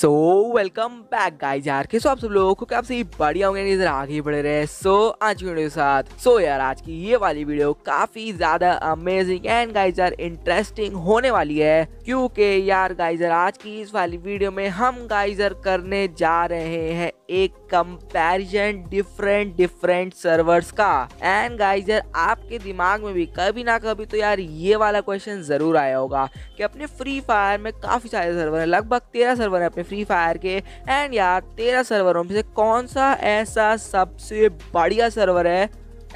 so welcome back guys यार के सो आप सब लोगों को क्या आपसे बढ़िया होंगे इधर आगे बढ़ रहे हैं सो so, आज की वीडियो के साथ सो so, यार आज की ये वाली वीडियो काफी ज्यादा अमेजिंग एंड गाइज यार इंटरेस्टिंग होने वाली है क्योंकि यार गाइस यार आज की इस वाली वीडियो में हम गाइस यार करने जा रहे हैं एक कंपैरिजन डिफरेंट डिफरेंट सर्वर्स का एंड गाइस यार आपके दिमाग में भी कभी ना कभी तो यार ये वाला क्वेश्चन जरूर आया होगा कि अपने फ्री फायर में काफी सारे सर्वर है लगभग तेरह सर्वर है अपने फ्री फायर के एंड यार तेरह सर्वरों में से कौन सा ऐसा सबसे बढ़िया सर्वर है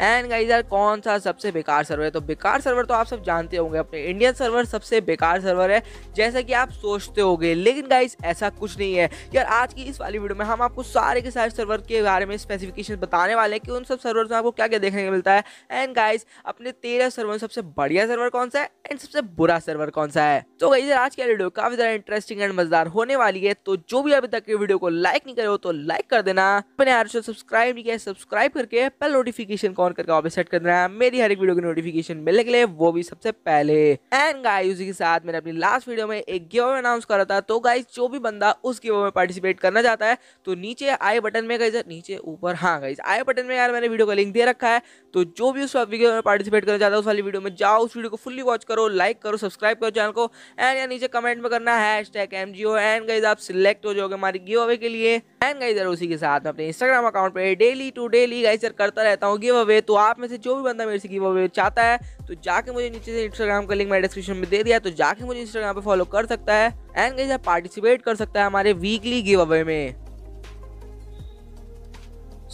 एंड गाइज यार कौन सा सबसे बेकार सर्वर है तो बेकार सर्वर तो आप सब जानते होंगे अपने इंडियन सर्वर सबसे बेकार सर्वर है जैसा कि आप सोचते होंगे लेकिन गाइज ऐसा कुछ नहीं है यार आज की इस वाली वीडियो में हम आपको सारे के सारे सर्वर के बारे में स्पेसिफिकेशन बताने वाले हैं कि उन सब सर्वर में आपको क्या क्या देखने को मिलता है एंड गाइज अपने तेरह सर्वर में सबसे बढ़िया सर्वर कौन सा है एंड सबसे बुरा सर्वर कौन सा है तो गाइज आज की वीडियो काफी ज़्यादा इंटरेस्टिंग एंड मजेदार होने वाली है तो जो भी अभी तक वीडियो को लाइक नहीं करे तो लाइक कर देना अपने सब्सक्राइब नहीं किया सब्सक्राइब करके पहले नोटिफिकेशन ऑन करके ऑफिस सेट कर देना है मेरी हर एक वीडियो की नोटिफिकेशन मिलने के लिए वो भी सबसे पहले एंड गाइस उसी के साथ मैंने अपनी लास्ट वीडियो में एक गिव अनाउंस करा था तो गाइज जो भी बंदा उस गिव में पार्टिसिपेट करना चाहता है तो नीचे आई बटन में गाइज नीचे ऊपर हाँ गाइज आई बटन में यार मैंने वीडियो का लिंक दे रखा है तो जो भी उस वीडियो में पार्टिसिपेट करना चाहता है उस वाली वीडियो में जाओ उस वीडियो को फुल्ली वॉच करो लाइक करो सब्सक्राइब करो चैनल को एंड या नीचे कमेंट में करना है hash tag M G O and guys आप सिलेक्ट हो जाओगे हमारी गिव अवे के लिए एंड गई गाइज उसी के साथ अपने इंस्टाग्राम अकाउंट पे डेली टू डेली सर करता रहता हूँ गिव अवे तो आप में से जो भी बंदा मेरे से गिव अवे चाहता है तो जाके मुझे नीचे से इंस्टाग्राम का लिंक मैं डिस्क्रिप्शन में दे दिया तो जाके मुझे इंस्टाग्राम पे फॉलो कर सकता है एंड गई आप पार्टिसिपेट कर सकता है हमारे वीकली गिव अवे में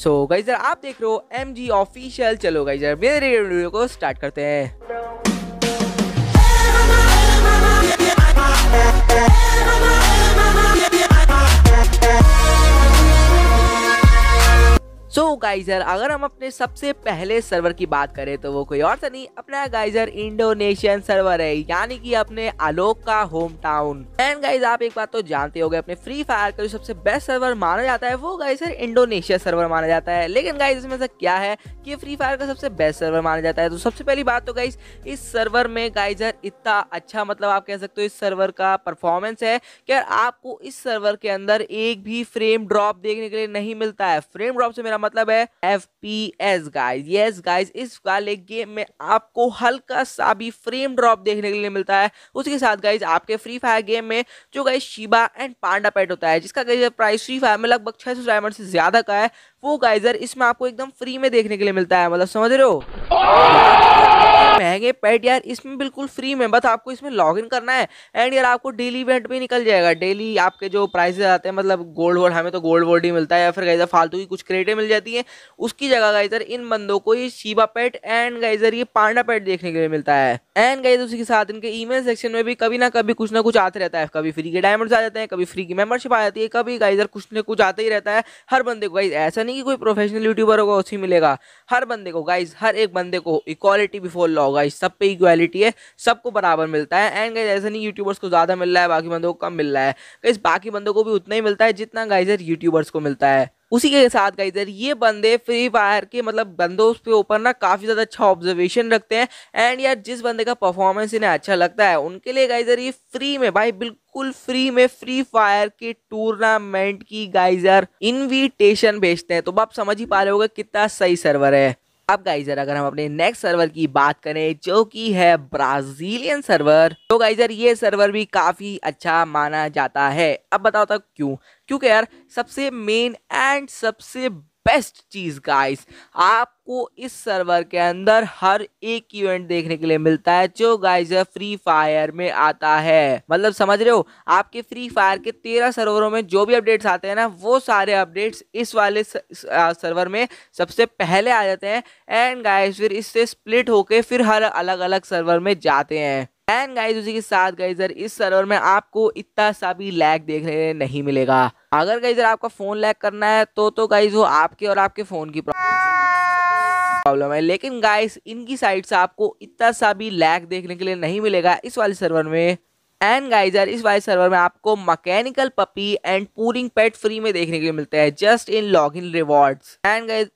सो so, गाइजर आप देख रहे हो एम जी ऑफिशियल चलो गाइजर मेरे वीडियो को स्टार्ट करते हैं सो so, गाइजर अगर हम अपने सबसे पहले सर्वर की बात करें तो वो कोई और सा तो नहीं अपना गाइजर इंडोनेशियन सर्वर है यानी कि अपने आलोक का होम टाउन एंड गाइज आप एक बात तो जानते हो अपने फ्री फायर का जो सबसे बेस्ट सर्वर माना जाता है वो गाइजर इंडोनेशिया सर्वर माना जाता है लेकिन गाइज इसमें से क्या है कि फ्री फायर का सबसे बेस्ट सर्वर माना जाता है तो सबसे पहली बात तो गाइज इस सर्वर में गाइजर इतना अच्छा मतलब आप कह सकते हो इस सर्वर का परफॉर्मेंस है कि आपको इस सर्वर के अंदर एक भी फ्रेम ड्रॉप देखने के लिए नहीं मिलता है फ्रेम ड्रॉप से मेरा मतलब है एफ पी एस गाइज ये गाइज इस वाले गेम में आपको हल्का सा भी फ्रेम ड्रॉप देखने के लिए मिलता है उसके साथ गाइज आपके फ्री फायर गेम में जो guys Shiba and panda pet होता है जिसका गाइजर प्राइस फ्री फायर में लगभग छह सौ डायमंड से ज़्यादा का है वो गाइजर इसमें आपको एकदम फ्री में देखने के लिए मिलता है मतलब समझ रहे हो महंगे पेट यार इसमें बिल्कुल फ्री में बस आपको इसमें लॉगिन करना है एंड यार आपको डेली इवेंट भी निकल जाएगा डेली आपके जो प्राइजेज आते हैं मतलब गोल्ड वोल्ड हमें तो गोल्ड वोल्ड ही मिलता है या फिर गाइजर फालतू की कुछ क्रेटें मिल जाती हैं उसकी जगह गाइजर इन बंदों को ये शिवा पेट एंड गाइजर ये पांडा पेट देखने के लिए मिलता है एंड गाइजर उसी के साथ इनके मेल सेक्शन में भी कभी ना कभी कुछ ना कुछ आते रहता है कभी फ्री के डायमंड्स आ जाते हैं कभी फ्री की मेंबरशिप आ जाती है कभी गाइजर कुछ ना कुछ आता ही रहता है हर बंदे को गाइज ऐसा नहीं कि कोई प्रोफेशनल यूट्यूबर होगा उसी मिलेगा हर बंदे को गाइज हर एक बंदे को इक्वालिटी बिफोर लॉ होगा इस सब पे इक्वालिटी है सबको बराबर मिलता है एंड गाइज ऐसे नहीं यूट्यूबर्स को ज़्यादा मिल रहा है बाकी बंदों को कम मिल रहा है गाइज बाकी बंदों को भी उतना ही मिलता है जितना गाइजर यूट्यूबर्स को मिलता है उसी के साथ गाइज ये बंदे फ्री फायर के मतलब बंदों के ऊपर ना काफ़ी ज़्यादा अच्छा ऑब्जर्वेशन रखते हैं एंड यार जिस बंदे का परफॉर्मेंस इन्हें अच्छा लगता है उनके लिए गाइजर ये फ्री में भाई बिल्कुल फ्री में फ्री फायर के टूर्नामेंट की गाइजर इनविटेशन भेजते हैं तो आप समझ ही पा रहे होगा कितना सही सर्वर है अब गाइजर अगर हम अपने नेक्स्ट सर्वर की बात करें जो कि है ब्राजीलियन सर्वर तो गाइजर ये सर्वर भी काफ़ी अच्छा माना जाता है अब बताओ तक तो क्यों क्योंकि यार सबसे मेन एंड सबसे बेस्ट चीज़ गाइस आपको इस सर्वर के अंदर हर एक इवेंट देखने के लिए मिलता है जो गाइस फ्री फायर में आता है मतलब समझ रहे हो आपके फ्री फायर के तेरह सर्वरों में जो भी अपडेट्स आते हैं ना वो सारे अपडेट्स इस वाले सर्वर में सबसे पहले आ जाते हैं एंड गाइस फिर इससे स्प्लिट होके फिर हर अलग अलग सर्वर में जाते हैं एंड गाइज उसी के साथ गाइजर इस सर्वर में आपको इतना सा भी लैग देखने नहीं मिलेगा अगर गाइजर आपका फोन लैग करना है तो तो गाइज वो आपके और आपके फोन की प्रॉब्लम है लेकिन गाइस इनकी साइड से आपको इतना सा भी लैग देखने के लिए नहीं मिलेगा इस वाले सर्वर में एंड गाइजर इस वाले सर्वर में आपको mechanical puppy and Poring pet free में देखने के लिए मिलता है just in log in reward and guys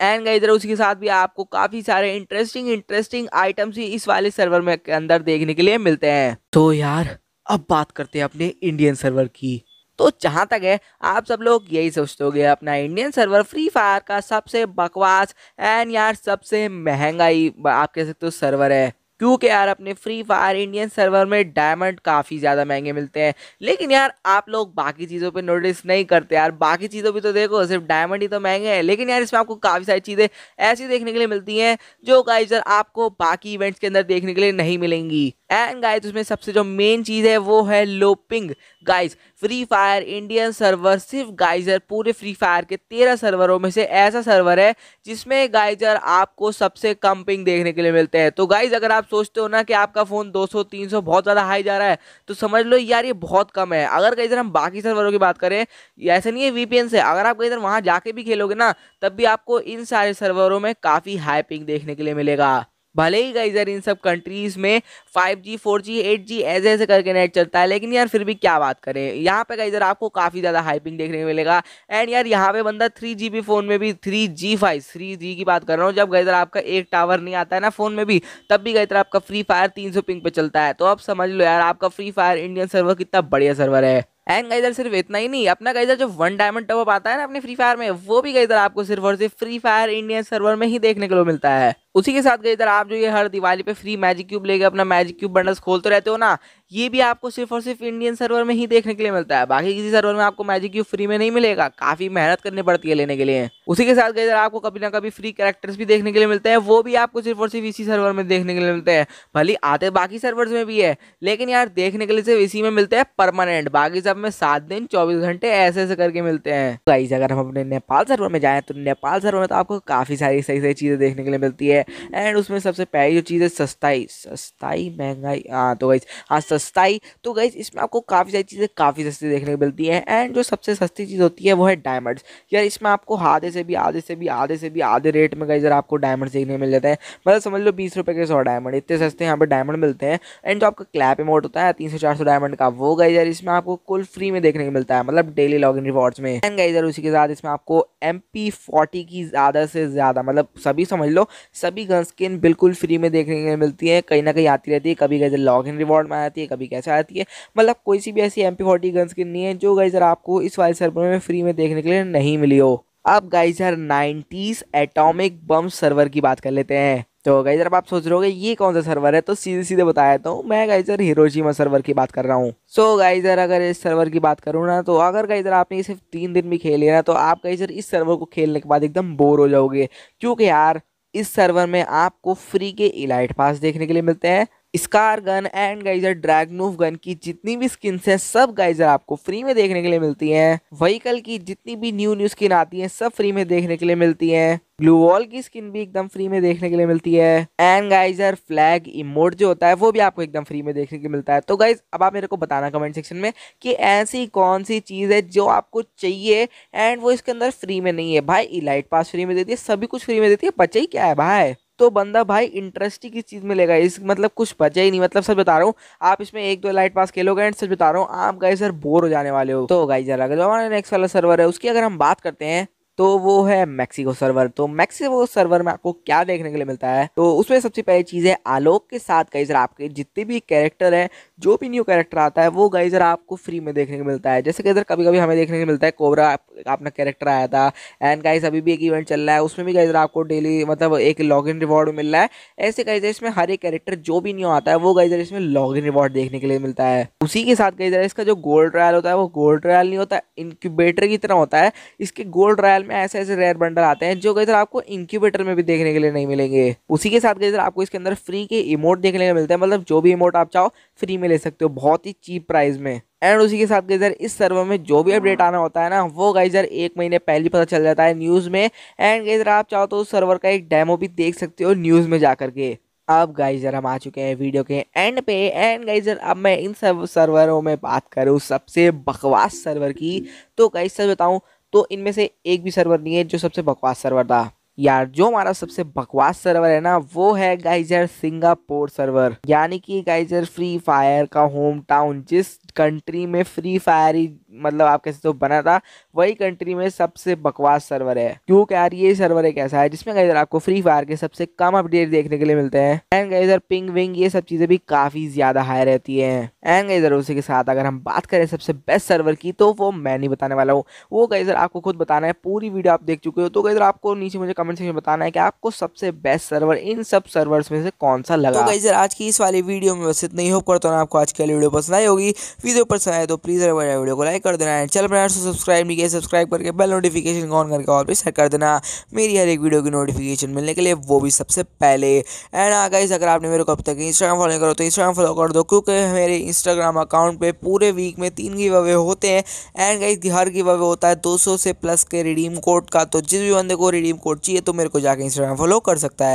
and guy इधर उसके साथ भी आपको काफ़ी सारे इंटरेस्टिंग इंटरेस्टिंग आइटम्स ही इस वाले सर्वर में के अंदर देखने के लिए मिलते हैं तो यार अब बात करते हैं अपने इंडियन सर्वर की तो जहाँ तक है आप सब लोग यही सोचते हो अपना इंडियन सर्वर फ्री फायर का सबसे बकवास एंड यार सबसे महंगा ही आप कह सकते हो सर्वर है क्योंकि यार अपने फ्री फायर इंडियन सर्वर में डायमंड काफ़ी ज़्यादा महंगे मिलते हैं लेकिन यार आप लोग बाकी चीज़ों पर नोटिस नहीं करते यार बाकी चीज़ों पर तो देखो सिर्फ डायमंड ही तो महंगे हैं लेकिन यार इसमें आपको काफ़ी सारी चीज़ें ऐसी देखने के लिए मिलती हैं जो गाइजर आपको बाकी इवेंट्स के अंदर देखने के लिए नहीं मिलेंगी एंड गाइज उसमें सबसे जो मेन चीज़ है वो है लोपिंग guys free fire Indian server सिर्फ गाइजर पूरे फ्री फायर के तेरह सर्वरों में से ऐसा सर्वर है जिसमें गाइजर आपको सबसे कम पिंग देखने के लिए मिलते हैं तो गाइज अगर आप सोचते हो ना कि आपका फ़ोन 200 300 बहुत ज़्यादा हाई जा रहा है तो समझ लो यार ये बहुत कम है अगर गाइजर हम बाकी सर्वरों की बात करें ऐसा नहीं है वी से अगर आप गाइजर वहाँ जाके भी खेलोगे ना तब भी आपको इन सारे सर्वरों में काफ़ी हाई पिंग देखने के लिए मिलेगा भले ही गाइज यार इन सब कंट्रीज़ में 5G, 4G, 8G ऐसे ऐसे करके नेट चलता है लेकिन यार फिर भी क्या बात करें यहाँ पे गई आपको काफ़ी ज़्यादा हाइपिंग देखने को मिलेगा एंड यार यहाँ पे बंदा थ्री जी फ़ोन में भी three G five three G की बात कर रहा हूँ जब गाइज आपका एक टावर नहीं आता है ना फ़ोन में भी तब भी गई आपका फ्री फायर तीन सौ पिंग पे चलता है तो आप समझ लो यार आपका फ्री फायर इंडियन सर्वर कितना बढ़िया सर्वर है एंड गाइजर सिर्फ इतना ही नहीं अपना इधर जो वन डायमंड टॉप आता है ना अपने फ्री फायर में वो भी इधर आपको सिर्फ और सिर्फ फ्री फायर इंडियन सर्वर में ही देखने के लिए मिलता है उसी के साथ गई इधर आप जो ये हर दिवाली पे फ्री मैजिक क्यूब लेके अपना मैजिक क्यूब बंडल्स खोलते रहते हो ना ये भी आपको सिर्फ और सिर्फ इंडियन सर्वर में ही देखने के लिए मिलता है बाकी किसी सर्वर में आपको मैजिक क्यूब फ्री में नहीं मिलेगा काफी मेहनत करनी पड़ती है लेने के लिए उसी के साथ गई इधर आपको कभी ना कभी फ्री कैरेक्टर्स भी देखने के लिए मिलते हैं वो भी आपको सिर्फ और सिर्फ इसी सर्वर में देखने के लिए मिलते हैं भले आते बाकी सर्वर में भी है लेकिन यार देखने के लिए सिर्फ इसी में मिलते हैं परमानेंट बाकी सब में सात दिन चौबीस घंटे ऐसे ऐसे करके मिलते हैं तो अगर हम अपने नेपाल सर्वर में जाए तो नेपाल सर्वर में तो आपको काफी सारी सही सही चीजें देखने के लिए मिलती है है एंड उसमें सबसे पहली जो चीज़ है सस्ताई सस्ताई महंगाई हाँ तो गई हाँ सस्ताई तो गई इसमें आपको काफ़ी सारी चीज़ें काफ़ी सस्ती देखने को मिलती हैं एंड जो सबसे सस्ती चीज़ होती है वो है डायमंड्स यार इसमें आपको आधे से भी आधे से भी आधे से भी आधे रेट में गई जरा आपको डायमंड्स देखने मिल जाते हैं मतलब समझ लो बीस रुपये के सौ डायमंड इतने सस्ते यहाँ पर डायमंड मिलते हैं एंड जो आपका क्लैप अमाउंट होता है तीन सौ डायमंड का वो गई यार इसमें आपको कुल फ्री में देखने को मिलता है मतलब डेली लॉग इन रिवॉर्ड्स में एंड गई यार उसी के साथ इसमें आपको एम पी की ज़्यादा से ज़्यादा मतलब सभी समझ लो सभी सभी गन स्किन बिल्कुल फ्री में देखने के लिए मिलती है कहीं ना कहीं आती रहती है कभी कैसे लॉग इन रिवॉर्ड में आती है कभी कैसे आती है मतलब कोई सी भी ऐसी एम पी गन स्किन नहीं है जो गैजर आपको इस वाले सर्वर में फ्री में देखने के लिए नहीं मिली हो अब गाइजर 90s एटोमिक बम सर्वर की बात कर लेते हैं तो गाइजर अब आप सोच रहे हो ये कौन सा सर्वर है तो सीधे सीधे बताया तो मैं गाइजर हिरोशिमा सर्वर की बात कर रहा हूँ सो so, गाइजर अगर इस सर्वर की बात करूँ ना तो अगर गाइजर आपने सिर्फ तीन दिन भी खेल लिया ना तो आप गाइजर इस सर्वर को खेलने के बाद एकदम बोर हो जाओगे क्योंकि यार इस सर्वर में आपको फ्री के इलाइट पास देखने के लिए मिलते हैं scar gun and guys Dragunov gun की जितनी भी स्किन्स हैं सब गाइजर आपको फ्री में देखने के लिए मिलती हैं वहीकल की जितनी भी न्यू न्यू स्किन आती हैं सब फ्री में देखने के लिए मिलती हैं ब्लू वॉल की स्किन भी एकदम फ्री में देखने के लिए मिलती है एंड गाइजर फ्लैग इमोट जो होता है वो भी आपको एकदम फ्री में देखने के लिए मिलता है तो गाइज अब आप मेरे को बताना कमेंट सेक्शन में कि ऐसी कौन सी चीज़ है जो आपको चाहिए एंड वो इसके अंदर फ्री में नहीं है भाई इलाइट पास फ्री में देती है सभी कुछ फ्री में देती है बचा ही क्या है भाई तो बंदा भाई इंटरेस्ट ही किस चीज़ में लेगा इस मतलब कुछ बचा ही नहीं मतलब सच बता रहा हूँ आप इसमें एक दो लाइट पास खेलोगे एंड सच बता रहा हूँ आप गाई सर बोर हो जाने वाले हो तो गाई जरा जो हमारा नेक्स्ट वाला सर्वर है उसकी अगर हम बात करते हैं तो वो है मैक्सिको सर्वर तो मैक्सिको सर्वर में आपको क्या देखने के लिए मिलता है तो उसमें सबसे पहली चीज़ है आलोक के साथ गाइजर जरा आपके जितने भी कैरेक्टर हैं जो भी न्यू कैरेक्टर आता है वो गाइजर जरा आपको फ्री में देखने को मिलता है जैसे कि इधर कभी कभी हमें देखने को मिलता है कोबरा आप, अपना कैरेक्टर आया था एंड गाइज अभी भी एक इवेंट चल रहा है उसमें भी गाइजर जरा आपको डेली मतलब एक लॉग इन रिवॉर्ड मिल रहा है ऐसे गाइजर जरा इसमें हर एक कैरेक्टर जो भी न्यू आता है वो गाइजर जरा इसमें लॉग इन रिवॉर्ड देखने के लिए मिलता है उसी के साथ गई जरा इसका जो गोल्ड ट्रायल होता है वो गोल्ड ट्रायल नहीं होता इनक्यूबेटर की तरह होता है इसके गोल्ड ट्रायल में ऐसे ऐसे रेयर बंडल आते हैं जो गई आपको इंक्यूबेटर में भी देखने के लिए नहीं मिलेंगे उसी के साथ गई सर आपको इसके अंदर फ्री के इमोट देखने को मिलते हैं मतलब जो भी इमोट आप चाहो फ्री में ले सकते हो बहुत ही चीप प्राइस में एंड उसी के साथ गाइजर इस सर्वर में जो भी अपडेट आना होता है ना वो गई सर एक महीने पहले पता चल जाता है न्यूज़ में एंड गाइजर आप चाहो तो उस सर्वर का एक डेमो भी देख सकते हो न्यूज़ में जा के अब गाइजर हम आ चुके हैं वीडियो के एंड पे एंड गाइजर अब मैं इन सब सर्वरों में बात करूँ सबसे बकवास सर्वर की तो गाइज सर बताऊँ तो इनमें से एक भी सर्वर नहीं है जो सबसे बकवास सर्वर था यार जो हमारा सबसे बकवास सर्वर है ना वो है गाइजर सिंगापुर सर्वर यानी कि गाइजर फ्री फायर का होम टाउन जिस कंट्री में फ्री फायर ही मतलब आप कैसे तो बना था वही कंट्री में सबसे बकवास सर्वर है क्यों यार ये सर्वर एक ऐसा है जिसमें गाइजर आपको फ्री फायर के सबसे कम अपडेट देखने के लिए मिलते हैं एंड गाइजर पिंग विंग ये सब चीज़ें भी काफ़ी ज़्यादा हाई रहती है एंड गाइजर उसी के साथ अगर हम बात करें सबसे बेस्ट सर्वर की तो वो मैं नहीं बताने वाला हूँ वो गाइजर आपको खुद बताना है पूरी वीडियो आप देख चुके हो तो गाइजर आपको नीचे मुझे कमेंट कमेंट सेक्शन में बताना है कि आपको सबसे बेस्ट सर्वर इन सब सर्वर्स में से कौन सा लगा तो सर आज की इस वाली वीडियो में बस इतना ही होप करता हूँ आपको आज की वीडियो पसंद आई होगी वीडियो पसंद आए तो प्लीज़ वीडियो को लाइक कर देना है चल बना सब्सक्राइब नहीं किया सब्सक्राइब करके बेल नोटिफिकेशन ऑन करके और भी सेट कर देना मेरी हर एक वीडियो की नोटिफिकेशन मिलने के लिए वो भी सबसे पहले एंड आ गाइज अगर आपने मेरे को अब तक इंस्टाग्राम फॉलो करो तो इंस्टाग्राम फॉलो कर दो क्योंकि मेरे इंस्टाग्राम अकाउंट पर पूरे वीक में तीन गिव अवे होते हैं एंड गाइज हर गिव अवे होता है दो से प्लस के रिडीम कोड का तो जिस भी बंदे को रिडीम कोड चाहिए चाहिए तो मेरे को जाकर इंस्टाग्राम फॉलो कर सकता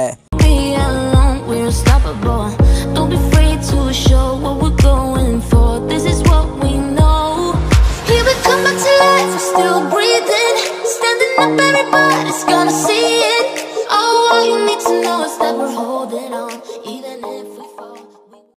है